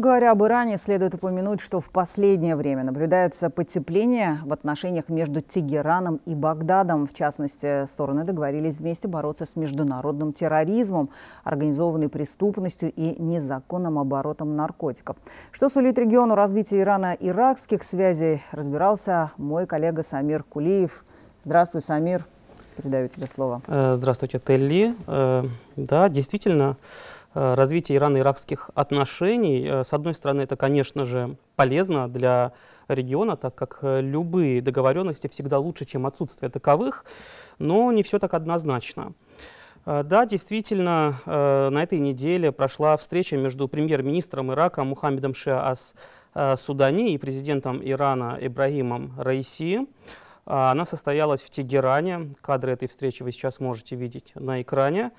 Говоря об Иране, следует упомянуть, что в последнее время наблюдается потепление в отношениях между Тегераном и Багдадом. В частности, стороны договорились вместе бороться с международным терроризмом, организованной преступностью и незаконным оборотом наркотиков. Что сулит региону развития Ирана-иракских связей, разбирался мой коллега Самир Кулиев. Здравствуй, Самир. Передаю тебе слово. Э, здравствуйте, Телли. Э, да, действительно, Э, развитие ирано-иракских отношений. Э, с одной стороны, это, конечно же, полезно для региона, так как э, любые договоренности всегда лучше, чем отсутствие таковых, но не все так однозначно. Да, действительно, на этой неделе прошла встреча между премьер-министром Ирака Мухаммедом Шиа Ас Судани и президентом Ирана Ибрагимом Раиси. Она состоялась в Тегеране. Кадры этой встречи вы сейчас можете видеть на экране.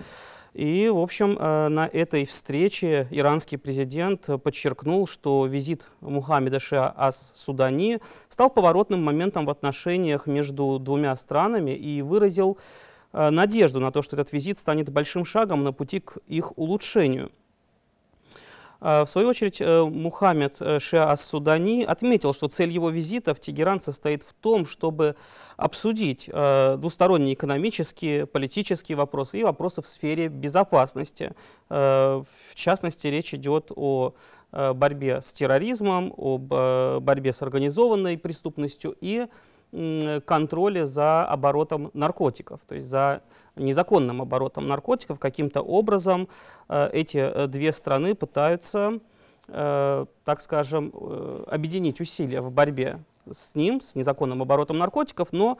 И, в общем, э, на этой встрече иранский президент э, подчеркнул, что визит Мухаммеда Ша Ас-Судани стал поворотным моментом в отношениях между двумя странами и выразил э, надежду на то, что этот визит станет большим шагом на пути к их улучшению – а, в свою очередь, э, Мухаммед э, Шиа Ас-Судани отметил, что цель его визита в Тегеран состоит в том, чтобы обсудить э, двусторонние экономические, политические вопросы и вопросы в сфере безопасности. В частности, речь идет о борьбе с терроризмом, о борьбе с организованной преступностью и Э, контроля за оборотом наркотиков, то есть за незаконным оборотом наркотиков. Каким-то образом э, эти э, две страны пытаются, так скажем, объединить усилия в борьбе с ним, с незаконным оборотом наркотиков, но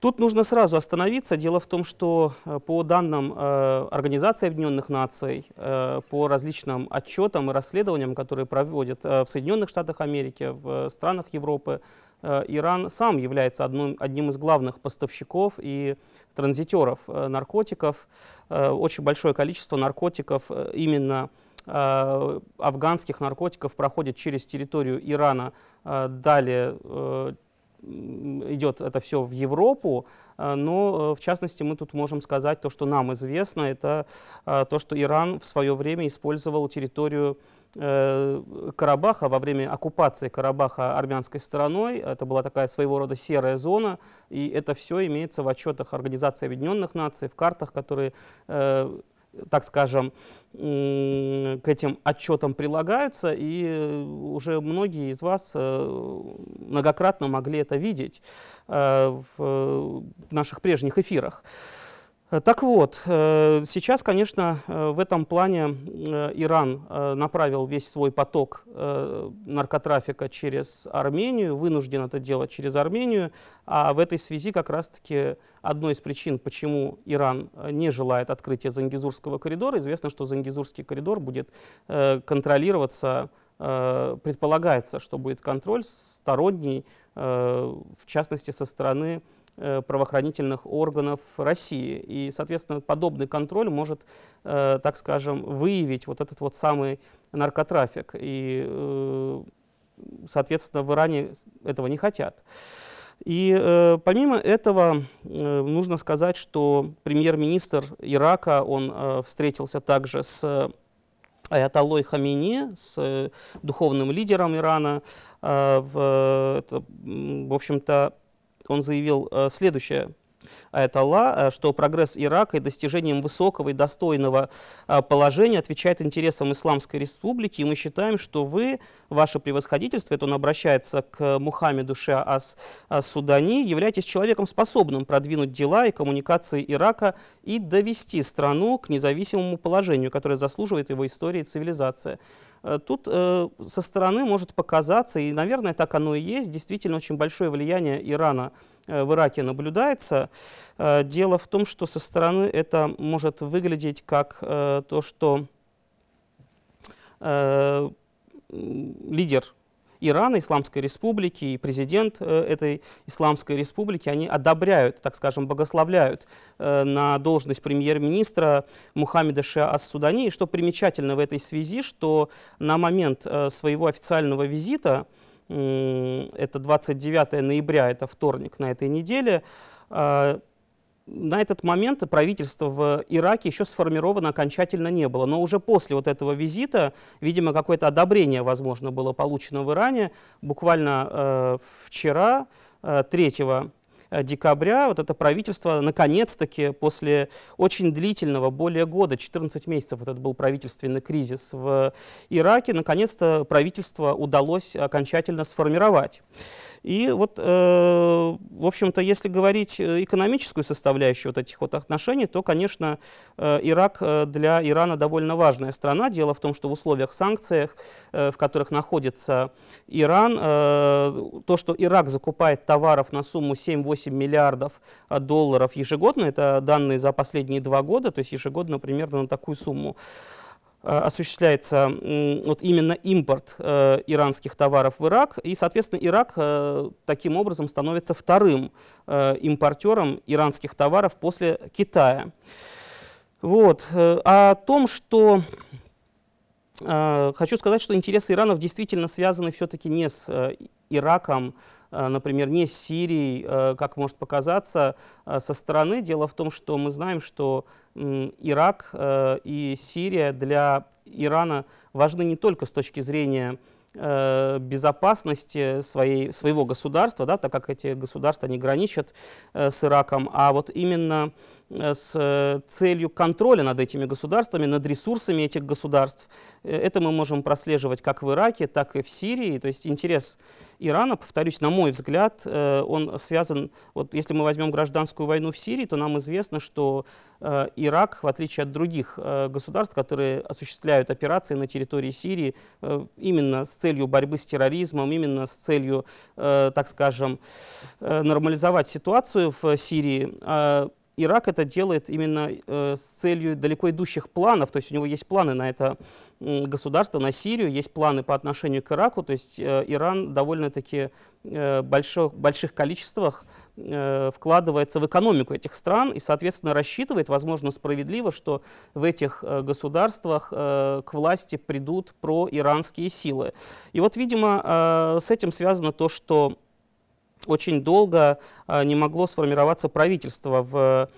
Тут нужно сразу остановиться. Дело в том, что по данным Организации Объединенных Наций, по различным отчетам и расследованиям, которые проводят в Соединенных Штатах Америки, в странах Европы, Э, Иран сам является одним, одним из главных поставщиков и транзитеров э, наркотиков. Э, очень большое количество наркотиков именно афганских наркотиков проходит через территорию Ирана, далее идет это все в Европу, э, но э, в частности мы тут можем сказать то, что нам известно, это э, то, что Иран в свое время использовал территорию Карабаха во время оккупации Карабаха армянской стороной. Это была такая своего рода серая зона, и это все имеется в отчетах Организации Объединенных Наций, в картах, которые так скажем, к этим отчетам прилагаются, и уже многие из вас э, многократно могли это видеть э, в наших прежних эфирах. Э, так вот, э, сейчас, конечно, э, в этом плане Иран направил весь свой поток наркотрафика через Армению, вынужден это делать через Армению, а в этой связи как раз-таки одной из причин, почему Иран не желает открытия Зангизурского коридора, известно, что Зангизурский коридор будет контролироваться, предполагается, что будет контроль сторонний, в частности, со стороны Ирана Э, правоохранительных органов России. И, соответственно, подобный контроль может, э, так скажем, выявить вот этот вот самый наркотрафик. И, э, соответственно, в Иране этого не хотят. И э, помимо этого э, нужно сказать, что премьер-министр Ирака, он э, встретился также с Аятоллой Хамини, с духовным лидером Ирана, в, это, в общем-то, он заявил э, следующее. А это Аллах, э, что прогресс Ирака и достижением высокого и достойного э, положения отвечает интересам Исламской Республики, и мы считаем, что вы, ваше превосходительство, это он обращается к Мухаммеду Ша Ас Судани, являетесь человеком, способным продвинуть дела и коммуникации Ирака и довести страну к независимому положению, которое заслуживает его истории и цивилизация. Э, тут э, со стороны может показаться, и, наверное, так оно и есть, действительно очень большое влияние Ирана э, в Ираке наблюдается. Э, дело в том, что со стороны это может выглядеть как то, что лидер Ирана, Исламской Республики, и президент э, этой Исламской Республики, они одобряют, так скажем, богословляют э, на должность премьер-министра Мухаммеда Шиа Ас-Судани. И что примечательно в этой связи, что на момент э, своего официального визита, это 29 ноября, это вторник на этой неделе, на этот момент правительство в Ираке еще сформировано окончательно не было. Но уже после вот этого визита, видимо, какое-то одобрение, возможно, было получено в Иране. Буквально э, вчера, э, 3 э, декабря, вот это правительство наконец-таки после очень длительного, более года, 14 месяцев вот это был правительственный кризис в Ираке, наконец-то правительство удалось окончательно сформировать. И вот, э, в общем-то, если говорить э, экономическую составляющую вот этих вот отношений, то, конечно, э, Ирак э, для Ирана довольно важная страна. Дело в том, что в условиях санкций, э, в которых находится Иран, э, то, что Ирак закупает товаров на сумму 7-8 миллиардов э, долларов ежегодно, это данные за последние два года, то есть ежегодно примерно на такую сумму, Э, осуществляется вот именно импорт э, иранских товаров в Ирак, и, соответственно, Ирак э, таким образом становится вторым импортером иранских товаров после Китая. Вот. О том, что а, хочу сказать, что интересы Иранов действительно связаны все-таки не с э, Ираком, а, например, не с Сирией, э, как может показаться а, со стороны. Дело в том, что мы знаем, что Ирак э, и Сирия для Ирана важны не только с точки зрения безопасности своей, своего государства, да, так как эти государства не граничат с Ираком, а вот именно Э, с э, целью контроля над этими государствами, над ресурсами этих государств. Э, это мы можем прослеживать как в Ираке, так и в Сирии. То есть интерес Ирана, повторюсь, на мой взгляд, он связан, вот если мы возьмем гражданскую войну в Сирии, то нам известно, что Ирак, в отличие от других государств, которые осуществляют операции на территории Сирии, именно с целью борьбы с терроризмом, именно с целью, так скажем, нормализовать ситуацию в Сирии, а Ирак это делает именно э, с целью далеко идущих планов, то есть у него есть планы на это государство, на Сирию, есть планы по отношению к Ираку, то есть э, Иран довольно-таки э, больших, больших количествах э, вкладывается в экономику этих стран и, соответственно, рассчитывает, возможно, справедливо, что в этих э, государствах э, к власти придут проиранские силы. И вот, видимо, э, с этим связано то, что очень долго а, не могло сформироваться правительство в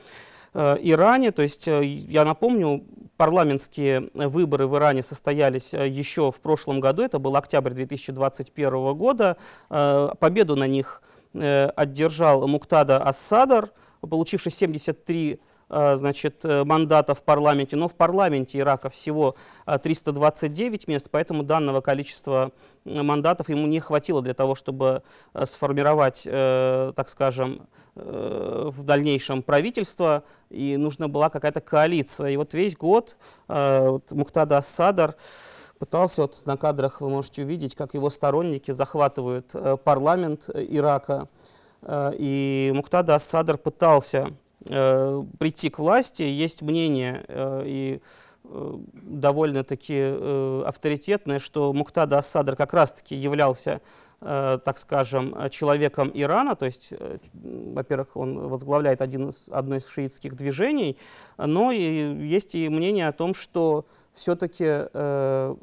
э, Иране. То есть, э, я напомню, парламентские выборы в Иране состоялись э, еще в прошлом году, это был октябрь 2021 года. Победу на них одержал Муктада ассадар, получивший 73 Э, значит, э, мандатов в парламенте, но в парламенте Ирака всего 329 э, мест, поэтому данного количества мандатов ему не хватило для того, чтобы сформировать, так скажем, в дальнейшем правительство, и нужна была какая-то коалиция. И вот весь год вот Муктада Ассадар пытался, вот на кадрах вы можете увидеть, как его сторонники захватывают парламент Ирака, и Муктада Ассадр пытался э, прийти к власти. Есть мнение э, и э, довольно-таки э, авторитетное, что Муктада Ассадр как раз-таки являлся, э, так скажем, человеком Ирана, то есть, э, во-первых, он возглавляет один из, одно из шиитских движений, но и есть и мнение о том, что все-таки э,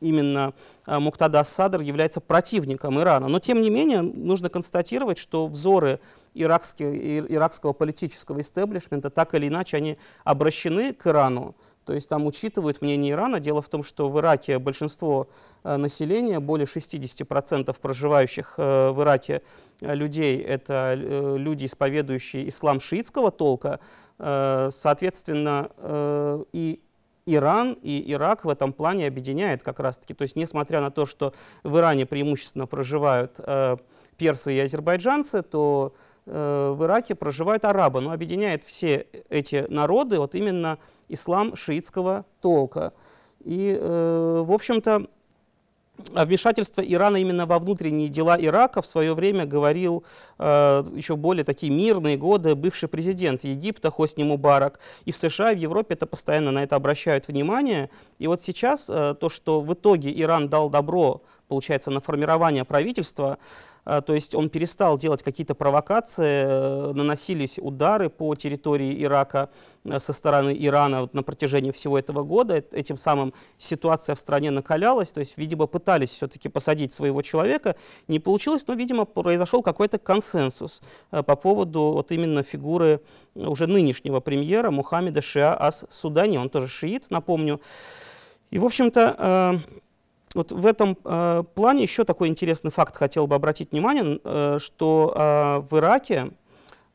именно э, Муктада Ассадр является противником Ирана. Но, тем не менее, нужно констатировать, что взоры иракских, иракского политического истеблишмента, так или иначе они обращены к Ирану. То есть там учитывают мнение Ирана. Дело в том, что в Ираке большинство э, населения, более 60% проживающих э, в Ираке э, людей, это люди, исповедующие ислам шиитского толка. Соответственно, и Иран и Ирак в этом плане объединяет как раз-таки. То есть, несмотря на то, что в Иране преимущественно проживают персы и азербайджанцы, то Э, в Ираке проживают арабы, но объединяет все эти народы вот именно ислам шиитского толка. И, э, в общем-то, о вмешательстве Ирана именно во внутренние дела Ирака в свое время говорил э, еще более такие мирные годы бывший президент Египта Хосни Мубарак. И в США, и в Европе это постоянно на это обращают внимание. И вот сейчас э, то, что в итоге Иран дал добро, получается, на формирование правительства, а, то есть он перестал делать какие-то провокации, э, наносились удары по территории Ирака э, со стороны Ирана на протяжении всего этого года. Этим самым ситуация в стране накалялась, то есть, видимо, пытались все-таки посадить своего человека, не получилось, но, видимо, произошел какой-то консенсус э, по поводу вот именно фигуры уже нынешнего премьера Мухаммеда Шиа Ас Судани, он тоже шиит, напомню. И, в общем-то, вот в этом э, плане еще такой интересный факт хотел бы обратить внимание, э, что э, в Ираке,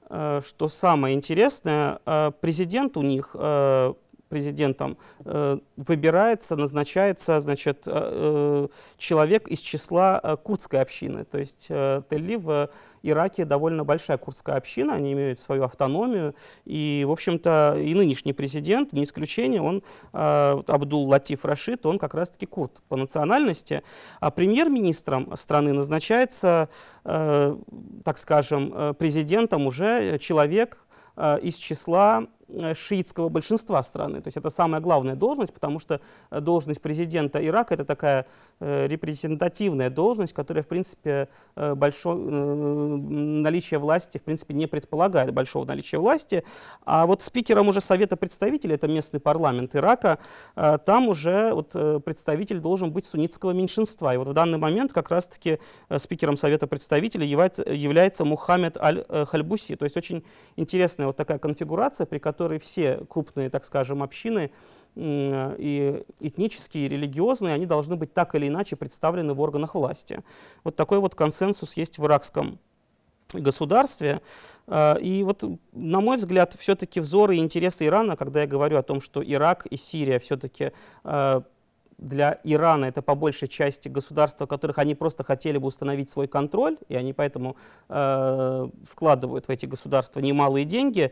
э, что самое интересное, э, президент у них э, президентом, э, выбирается, назначается значит, э, э, человек из числа курдской общины. То есть Телли в Ираке довольно большая курдская община, они имеют свою автономию. И, в общем-то, и нынешний президент, не исключение, он, Абдул Латиф Рашид, он как раз-таки курд по национальности. А премьер-министром страны назначается, так скажем, президентом уже человек из числа Э, шиитского большинства страны. То есть это самая главная должность, потому что э, должность президента Ирака — это такая э, репрезентативная должность, которая, в принципе, большое наличие власти, в принципе, не предполагает большого наличия власти. А вот спикером уже Совета представителей, это местный парламент Ирака, там уже вот представитель должен быть суннитского меньшинства. И вот в данный момент как раз-таки спикером Совета представителей является, является Мухаммед Аль-Хальбуси. То есть очень интересная вот такая конфигурация, при которой которые все крупные, так скажем, общины и этнические, и религиозные, они должны быть так или иначе представлены в органах власти. Вот такой вот консенсус есть в иракском государстве. А, и вот, на мой взгляд, все-таки взоры и интересы Ирана, когда я говорю о том, что Ирак и Сирия все-таки а, для Ирана это по большей части государства, которых они просто хотели бы установить свой контроль, и они поэтому э, вкладывают в эти государства немалые деньги. Э,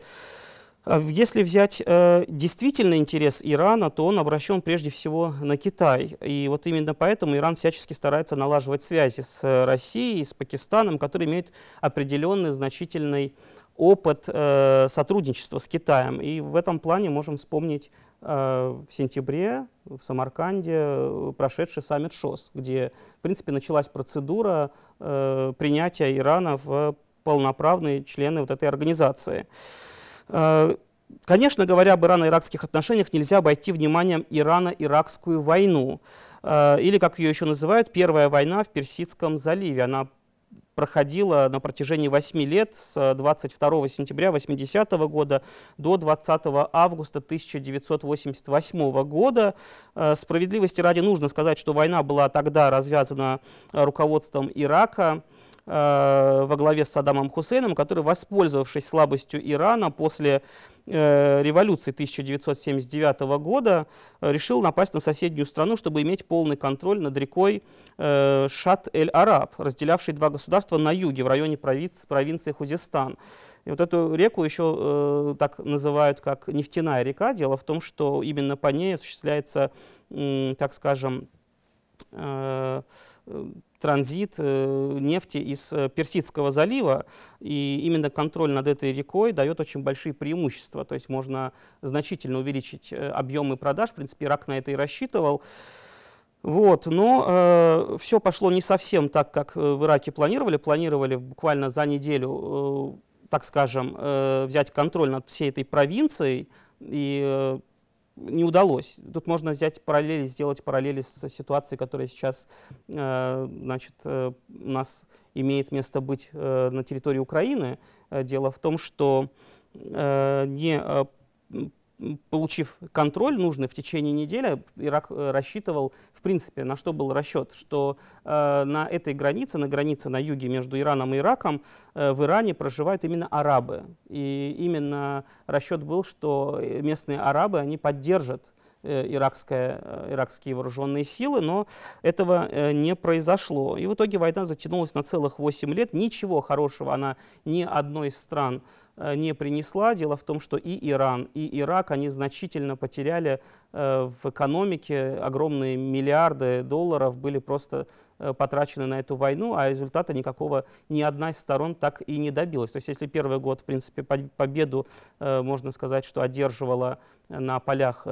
а если взять э, действительно интерес Ирана, то он обращен прежде всего на Китай. И вот именно поэтому Иран всячески старается налаживать связи с э, Россией, с Пакистаном, который имеет определенный значительный опыт э, сотрудничества с Китаем. И в этом плане можем вспомнить э, в сентябре в Самарканде э, прошедший саммит ШОС, где, в принципе, началась процедура э, принятия Ирана в полноправные члены вот этой организации. Э, конечно, говоря об ирано-иракских отношениях, нельзя обойти вниманием Ирано-иракскую войну, э, или, как ее еще называют, Первая война в Персидском заливе. Она проходила на протяжении 8 лет с 22 сентября 80 года до 20 августа 1988 года. Э, справедливости ради нужно сказать, что война была тогда развязана руководством Ирака. Э, во главе с Саддамом Хусейном, который, воспользовавшись слабостью Ирана после э, революции 1979 года, э, решил напасть на соседнюю страну, чтобы иметь полный контроль над рекой Шат-эль-Араб, разделявшей два государства на юге, в районе провинции Хузистан. И вот эту реку еще э, так называют как нефтяная река. Дело в том, что именно по ней осуществляется, э, так скажем, э, транзит э, нефти из э, Персидского залива, и именно контроль над этой рекой дает очень большие преимущества, то есть можно значительно увеличить э, объемы продаж, в принципе, Ирак на это и рассчитывал. Вот, но э, все пошло не совсем так, как в Ираке планировали. Планировали буквально за неделю, э, так скажем, э, взять контроль над всей этой провинцией, и не удалось. Тут можно взять параллели, сделать параллели с ситуацией, которая сейчас э, значит, э, у нас имеет место быть э, на территории Украины. Дело в том, что не получив контроль нужный в течение недели, Ирак э, рассчитывал, в принципе, на что был расчет, что э, на этой границе, на границе на юге между Ираном и Ираком, э, в Иране проживают именно арабы. И именно расчет был, что местные арабы, они поддержат э, иракская, э, иракские вооруженные силы, но этого не произошло. И в итоге война затянулась на целых 8 лет. Ничего хорошего она ни одной из стран Э, не принесла. Дело в том, что и Иран, и Ирак, они значительно потеряли э, в экономике. Огромные миллиарды долларов были просто Э, потрачены на эту войну, а результата никакого ни одна из сторон так и не добилась. То есть если первый год, в принципе, победу, э, можно сказать, что одерживала э, на полях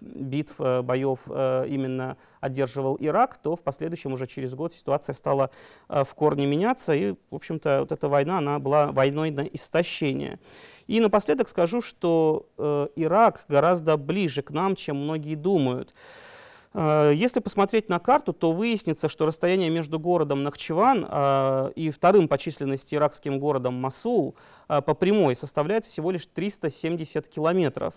битв, боев именно одерживал Ирак, то в последующем уже через год ситуация стала в корне меняться. И, в общем-то, вот эта война, она была войной на истощение. И напоследок скажу, что Ирак гораздо ближе к нам, чем многие думают. Э, если посмотреть на карту, то выяснится, что расстояние между городом Нахчеван э, и вторым по численности иракским городом Масул э, по прямой составляет всего лишь 370 километров.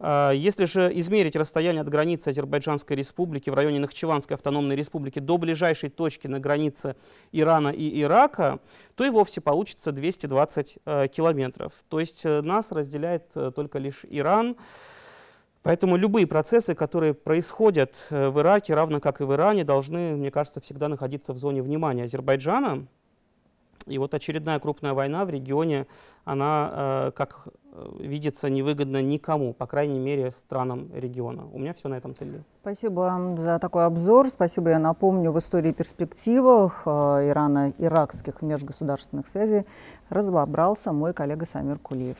Если же измерить расстояние от границы Азербайджанской республики в районе Нахчеванской автономной республики до ближайшей точки на границе Ирана и Ирака, то и вовсе получится 220 километров. То есть нас разделяет только лишь Иран. Поэтому любые процессы, которые происходят э, в Ираке, равно как и в Иране, должны, мне кажется, всегда находиться в зоне внимания Азербайджана. И вот очередная крупная война в регионе, она, э, как э, видится, невыгодна никому, по крайней мере, странам региона. У меня все на этом тыле. Спасибо за такой обзор. Спасибо, я напомню, в истории перспективах ирано иракских межгосударственных связей разобрался мой коллега Самир Кулиев.